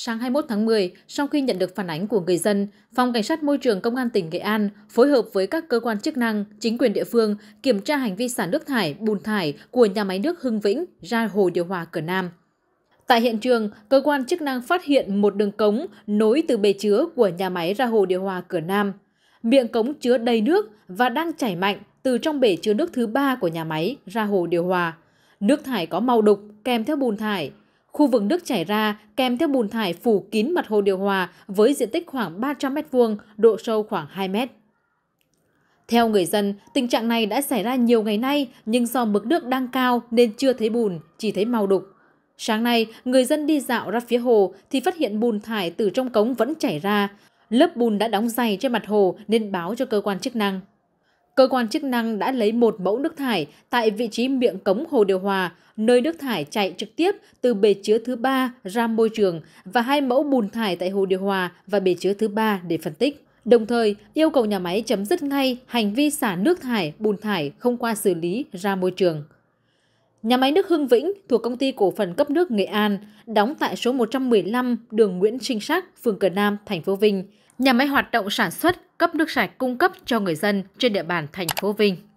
Sáng 21 tháng 10, sau khi nhận được phản ánh của người dân, Phòng Cảnh sát Môi trường Công an tỉnh Nghệ An phối hợp với các cơ quan chức năng, chính quyền địa phương kiểm tra hành vi xả nước thải, bùn thải của nhà máy nước Hưng Vĩnh ra hồ điều hòa cửa Nam. Tại hiện trường, cơ quan chức năng phát hiện một đường cống nối từ bể chứa của nhà máy ra hồ điều hòa cửa Nam. Miệng cống chứa đầy nước và đang chảy mạnh từ trong bể chứa nước thứ ba của nhà máy ra hồ điều hòa. Nước thải có màu đục kèm theo bùn thải – Khu vực nước chảy ra kèm theo bùn thải phủ kín mặt hồ điều hòa với diện tích khoảng 300 m2, độ sâu khoảng 2 mét. Theo người dân, tình trạng này đã xảy ra nhiều ngày nay, nhưng do mực nước đang cao nên chưa thấy bùn, chỉ thấy màu đục. Sáng nay, người dân đi dạo ra phía hồ thì phát hiện bùn thải từ trong cống vẫn chảy ra. Lớp bùn đã đóng dày trên mặt hồ nên báo cho cơ quan chức năng. Cơ quan chức năng đã lấy một mẫu nước thải tại vị trí miệng cống Hồ Điều Hòa, nơi nước thải chạy trực tiếp từ bể chứa thứ ba ra môi trường và hai mẫu bùn thải tại Hồ Điều Hòa và bể chứa thứ ba để phân tích. Đồng thời, yêu cầu nhà máy chấm dứt ngay hành vi xả nước thải, bùn thải không qua xử lý ra môi trường. Nhà máy nước Hưng Vĩnh thuộc công ty cổ phần cấp nước Nghệ An, đóng tại số 115 đường Nguyễn Trinh Sắc, phường Cờ Nam, thành phố Vinh, Nhà máy hoạt động sản xuất, cấp nước sạch cung cấp cho người dân trên địa bàn thành phố Vinh.